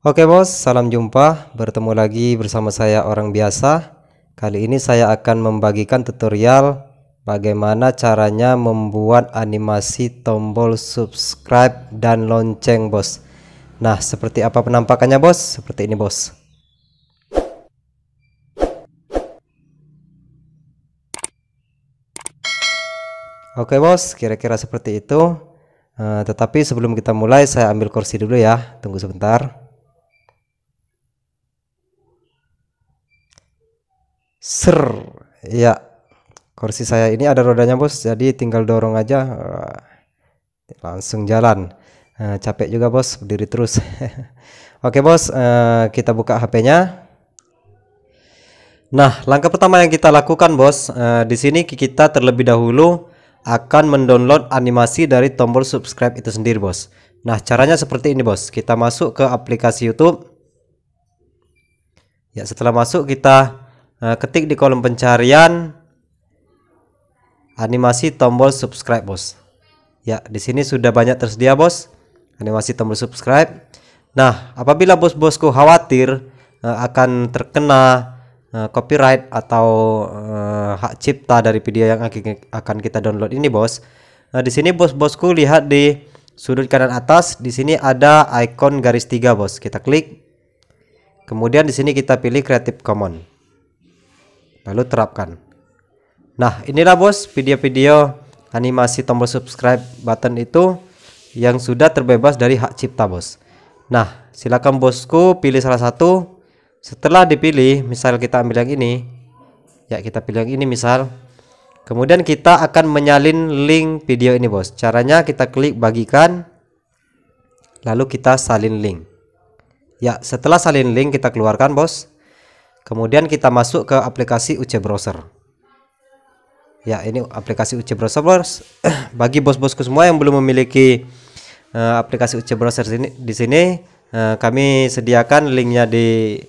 Oke bos, salam jumpa. Bertemu lagi bersama saya orang biasa. Kali ini saya akan membagikan tutorial bagaimana caranya membuat animasi tombol subscribe dan lonceng bos. Nah, seperti apa penampakannya bos? Seperti ini bos. Oke bos, kira-kira seperti itu. Uh, tetapi sebelum kita mulai, saya ambil kursi dulu ya. Tunggu sebentar. ser ya kursi saya ini ada rodanya bos jadi tinggal dorong aja eh, langsung jalan uh, capek juga bos berdiri terus oke bos eh, kita buka HP-nya nah langkah pertama yang kita lakukan bos di sini kita terlebih dahulu akan mendownload animasi dari tombol subscribe itu sendiri bos nah caranya seperti ini bos kita masuk ke aplikasi YouTube ya setelah masuk kita nah, ketik di kolom pencarian animasi tombol subscribe bos ya di sini sudah banyak tersedia bos animasi tombol subscribe nah apabila bos-bosku khawatir uh, akan terkena uh, copyright atau uh, hak cipta dari video yang akan kita download ini bos nah di sini bos-bosku lihat di sudut kanan atas di sini ada icon garis tiga bos kita klik kemudian di sini kita pilih creative commons lalu terapkan. Nah, inilah bos video-video animasi tombol subscribe button itu yang sudah terbebas dari hak cipta bos. Nah, silakan bosku pilih salah satu. Setelah dipilih, misal kita ambil yang ini. Ya, kita pilih yang ini misal. Kemudian kita akan menyalin link video ini bos. Caranya kita klik bagikan lalu kita salin link. Ya, setelah salin link kita keluarkan bos. Kemudian kita masuk ke aplikasi UC Browser. Ya, ini aplikasi UC Browser. bos. Bagi bos-bosku semua yang belum memiliki uh, aplikasi UC Browser sini di sini uh, kami sediakan linknya di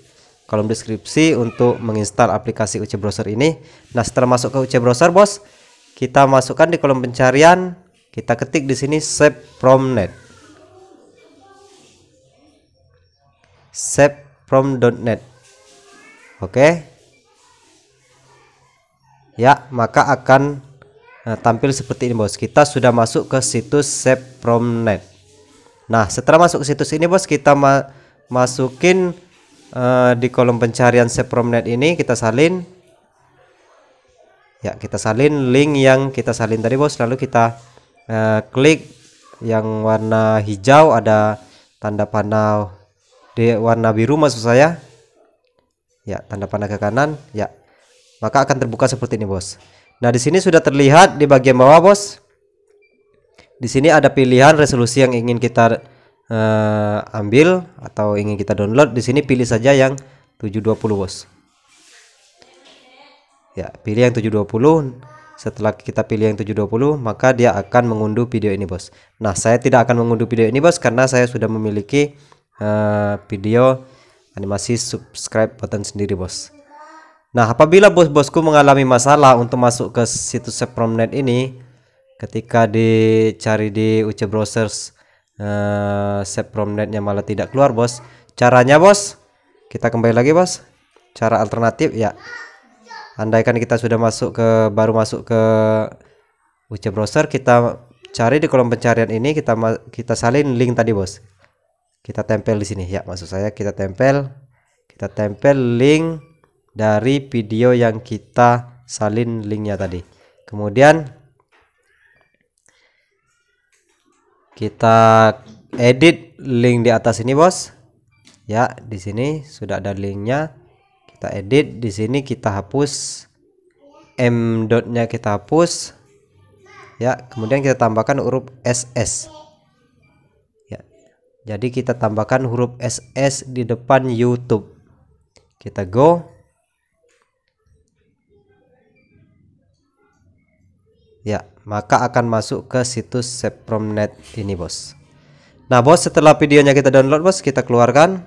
kolom deskripsi untuk menginstal aplikasi UC Browser ini. Nah, setelah masuk ke UC Browser, Bos, kita masukkan di kolom pencarian, kita ketik di sini save from net. Save net oke okay. ya maka akan nah, tampil seperti ini bos kita sudah masuk ke situs save nah setelah masuk ke situs ini bos kita ma masukin uh, di kolom pencarian save ini kita salin ya kita salin link yang kita salin tadi bos lalu kita uh, klik yang warna hijau ada tanda panah di warna biru maksud saya ya tanda panah ke kanan ya maka akan terbuka seperti ini bos nah di sini sudah terlihat di bagian bawah bos di sini ada pilihan resolusi yang ingin kita uh, ambil atau ingin kita download di sini pilih saja yang 720 bos ya pilih yang 720 setelah kita pilih yang 720 maka dia akan mengunduh video ini bos nah saya tidak akan mengunduh video ini bos karena saya sudah memiliki uh, video animasi subscribe button sendiri bos nah apabila bos-bosku mengalami masalah untuk masuk ke situs Sepromnet ini ketika dicari di UC browsers eh, Sepromnetnya malah tidak keluar bos caranya bos kita kembali lagi bos cara alternatif ya andaikan kita sudah masuk ke baru masuk ke UC browser kita cari di kolom pencarian ini kita kita salin link tadi bos kita tempel di sini ya maksud saya kita tempel kita tempel link dari video yang kita salin linknya tadi kemudian kita edit link di atas ini bos ya di sini sudah ada linknya kita edit di sini kita hapus m dotnya kita hapus ya kemudian kita tambahkan huruf ss jadi kita tambahkan huruf SS di depan YouTube. Kita go. Ya, maka akan masuk ke situs Sepromnet ini, Bos. Nah, Bos, setelah videonya kita download, Bos, kita keluarkan.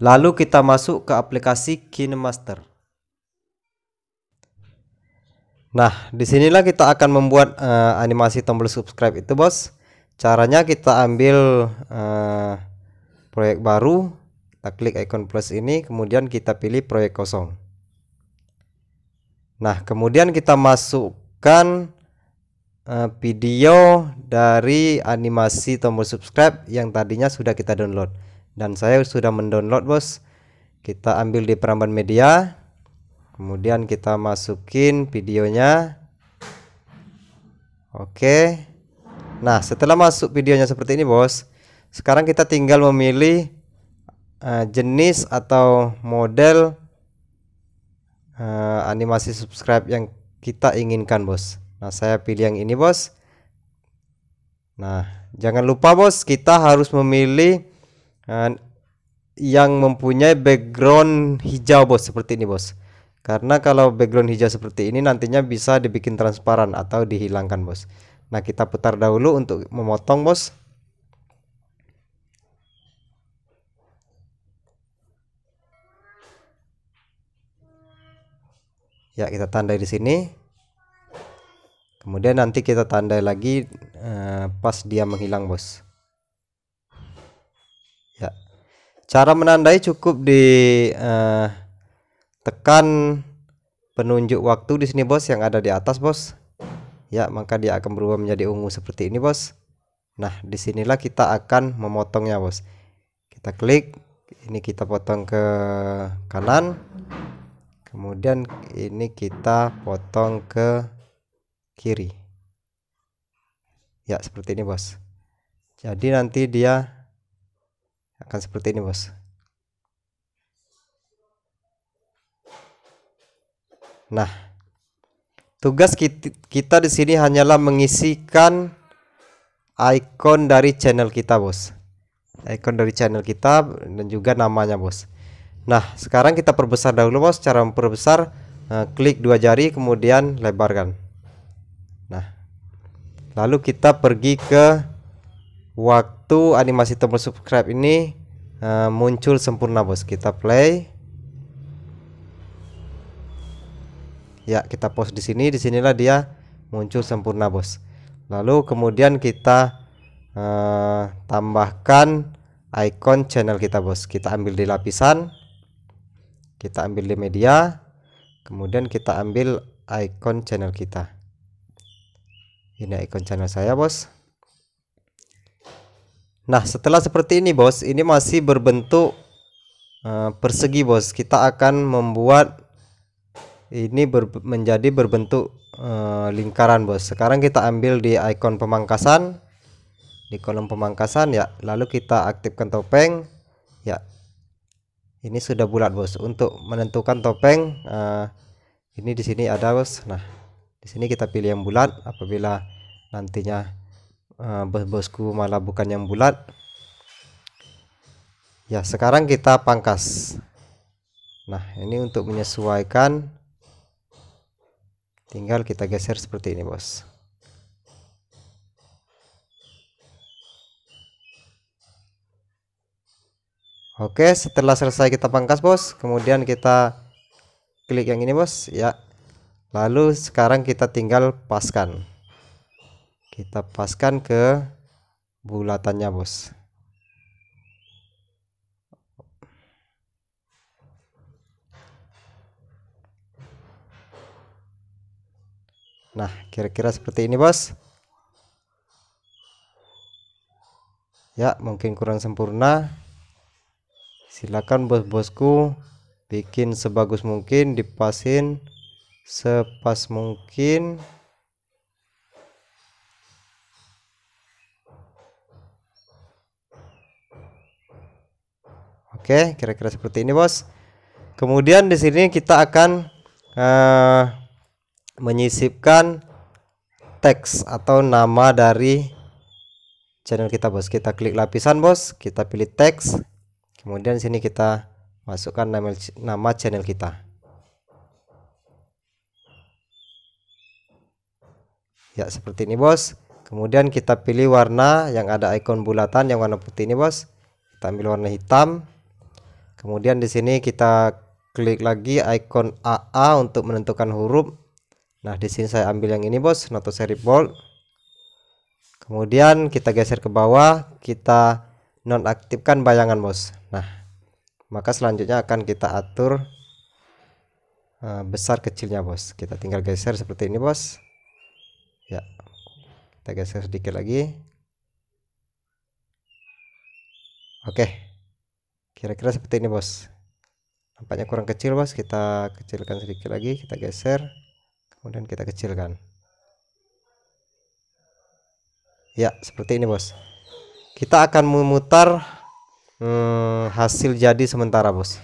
Lalu kita masuk ke aplikasi KineMaster. Nah, disinilah kita akan membuat uh, animasi tombol subscribe itu, Bos caranya kita ambil uh, proyek baru kita klik icon plus ini kemudian kita pilih proyek kosong nah kemudian kita masukkan uh, video dari animasi tombol subscribe yang tadinya sudah kita download dan saya sudah mendownload bos kita ambil di peramban media kemudian kita masukin videonya oke okay. Nah, setelah masuk videonya seperti ini, Bos. Sekarang kita tinggal memilih uh, jenis atau model uh, animasi subscribe yang kita inginkan, Bos. Nah, saya pilih yang ini, Bos. Nah, jangan lupa, Bos, kita harus memilih uh, yang mempunyai background hijau, Bos, seperti ini, Bos. Karena kalau background hijau seperti ini nantinya bisa dibikin transparan atau dihilangkan, Bos. Nah, kita putar dahulu untuk memotong, Bos. Ya, kita tandai di sini. Kemudian nanti kita tandai lagi eh, pas dia menghilang, Bos. Ya. Cara menandai cukup di eh, tekan penunjuk waktu di sini, Bos, yang ada di atas, Bos ya maka dia akan berubah menjadi ungu seperti ini bos nah disinilah kita akan memotongnya bos kita klik ini kita potong ke kanan kemudian ini kita potong ke kiri ya seperti ini bos jadi nanti dia akan seperti ini bos nah Tugas kita di sini hanyalah mengisikan icon dari channel kita, Bos. Icon dari channel kita dan juga namanya, Bos. Nah, sekarang kita perbesar dahulu, Bos. Cara memperbesar eh, klik dua jari kemudian lebarkan. Nah, lalu kita pergi ke waktu animasi tombol subscribe ini eh, muncul sempurna bos kita play ya kita post di sini disinilah dia muncul sempurna bos lalu kemudian kita uh, tambahkan icon channel kita bos kita ambil di lapisan kita ambil di media kemudian kita ambil icon channel kita ini icon channel saya bos nah setelah seperti ini bos ini masih berbentuk uh, persegi bos kita akan membuat ini ber menjadi berbentuk uh, lingkaran bos sekarang kita ambil di icon pemangkasan di kolom pemangkasan ya lalu kita aktifkan topeng ya ini sudah bulat bos untuk menentukan topeng uh, ini di sini ada bos nah di sini kita pilih yang bulat apabila nantinya uh, bos bosku malah bukan yang bulat ya sekarang kita pangkas nah ini untuk menyesuaikan tinggal kita geser seperti ini bos oke setelah selesai kita pangkas bos kemudian kita klik yang ini bos ya lalu sekarang kita tinggal paskan kita paskan ke bulatannya bos Nah, kira-kira seperti ini, Bos. Ya, mungkin kurang sempurna. Silakan bos-bosku bikin sebagus mungkin, dipasin sepas mungkin. Oke, kira-kira seperti ini, Bos. Kemudian di sini kita akan uh, menyisipkan teks atau nama dari channel kita bos kita klik lapisan bos kita pilih teks kemudian sini kita masukkan nama, nama channel kita ya seperti ini bos kemudian kita pilih warna yang ada ikon bulatan yang warna putih ini bos kita ambil warna hitam kemudian di sini kita klik lagi ikon AA untuk menentukan huruf Nah, di sini saya ambil yang ini, Bos, noto seri bold. Kemudian kita geser ke bawah, kita nonaktifkan bayangan, Bos. Nah, maka selanjutnya akan kita atur uh, besar kecilnya, Bos. Kita tinggal geser seperti ini, Bos. Ya. Kita geser sedikit lagi. Oke. Kira-kira seperti ini, Bos. Nampaknya kurang kecil, Bos. Kita kecilkan sedikit lagi, kita geser kemudian kita kecilkan ya seperti ini bos kita akan memutar hmm, hasil jadi sementara bos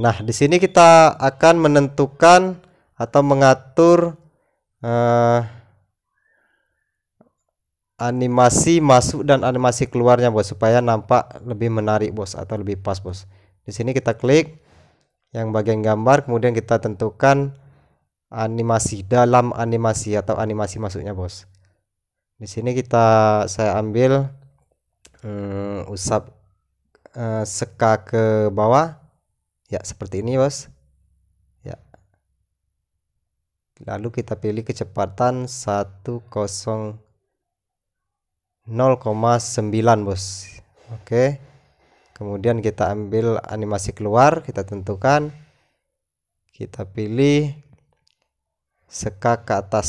Nah, di sini kita akan menentukan atau mengatur uh, animasi masuk dan animasi keluarnya bos supaya nampak lebih menarik bos atau lebih pas bos di sini kita klik yang bagian gambar kemudian kita tentukan animasi dalam animasi atau animasi masuknya bos di sini kita saya ambil hmm, usap eh, seka ke bawah ya seperti ini bos ya lalu kita pilih kecepatan 10 0,9 bos oke kemudian kita ambil animasi keluar kita tentukan kita pilih seka ke atas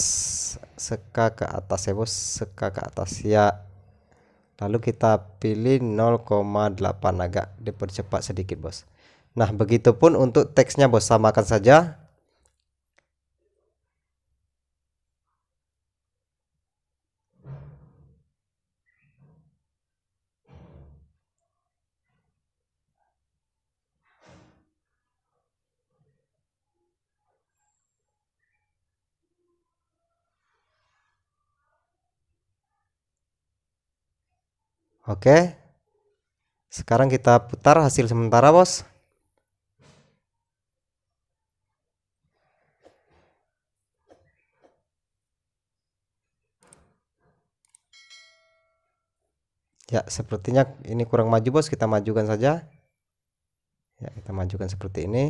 seka ke atas ya bos seka ke atas ya lalu kita pilih 0,8 agak dipercepat sedikit bos nah begitupun untuk teksnya bos samakan saja Oke. Sekarang kita putar hasil sementara, Bos. Ya, sepertinya ini kurang maju, Bos. Kita majukan saja. Ya, kita majukan seperti ini.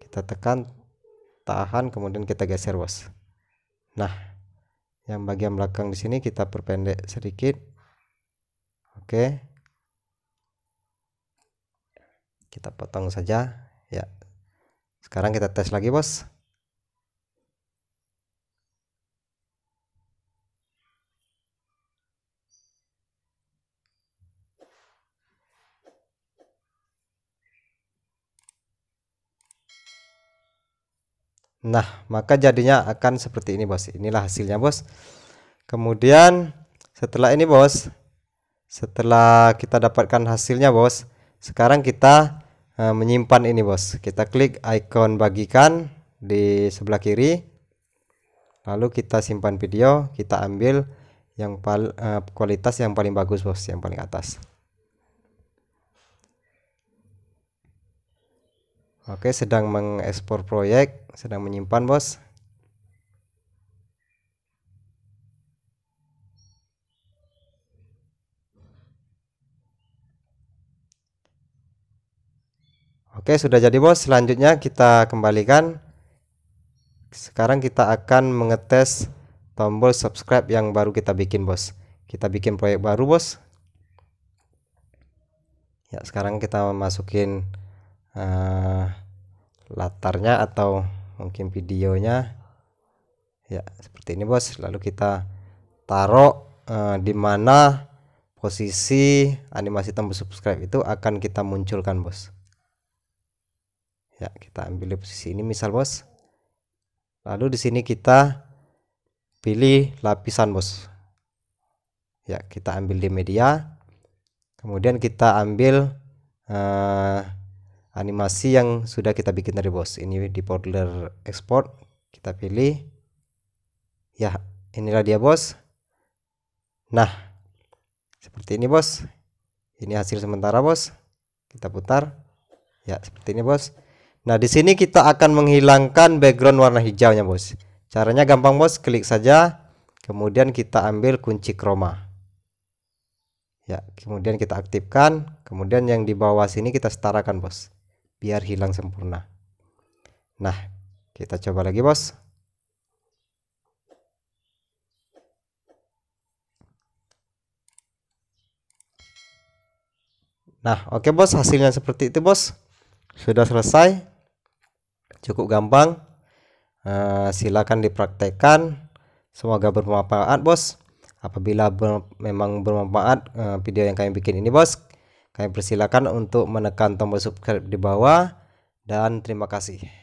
Kita tekan, tahan, kemudian kita geser, Bos. Nah, yang bagian belakang di sini kita perpendek sedikit oke kita potong saja ya sekarang kita tes lagi bos Nah, maka jadinya akan seperti ini, Bos. Inilah hasilnya, Bos. Kemudian setelah ini, Bos, setelah kita dapatkan hasilnya, Bos, sekarang kita e, menyimpan ini, Bos. Kita klik icon bagikan di sebelah kiri. Lalu kita simpan video, kita ambil yang pal, e, kualitas yang paling bagus, Bos, yang paling atas. Oke, sedang mengekspor proyek, sedang menyimpan, Bos. Oke, sudah jadi, Bos. Selanjutnya kita kembalikan. Sekarang kita akan mengetes tombol subscribe yang baru kita bikin, Bos. Kita bikin proyek baru, Bos. Ya, sekarang kita masukin uh, latarnya atau mungkin videonya ya seperti ini bos lalu kita taruh eh, di mana posisi animasi tombol subscribe itu akan kita munculkan bos ya kita ambil posisi ini misal bos lalu di sini kita pilih lapisan bos ya kita ambil di media kemudian kita ambil eh, animasi yang sudah kita bikin dari bos ini di folder export kita pilih ya inilah dia bos nah seperti ini bos ini hasil sementara bos kita putar ya seperti ini bos nah di sini kita akan menghilangkan background warna hijaunya bos caranya gampang bos klik saja kemudian kita ambil kunci chroma ya kemudian kita aktifkan kemudian yang di bawah sini kita setarakan bos biar hilang sempurna nah kita coba lagi bos Nah, oke okay bos, hasilnya seperti itu bos. Sudah selesai. Cukup gampang. Uh, silakan dipraktekkan. Semoga bermanfaat bos. Apabila ber memang bermanfaat uh, video yang kami bikin ini bos, kami persilakan untuk menekan tombol subscribe di bawah dan terima kasih.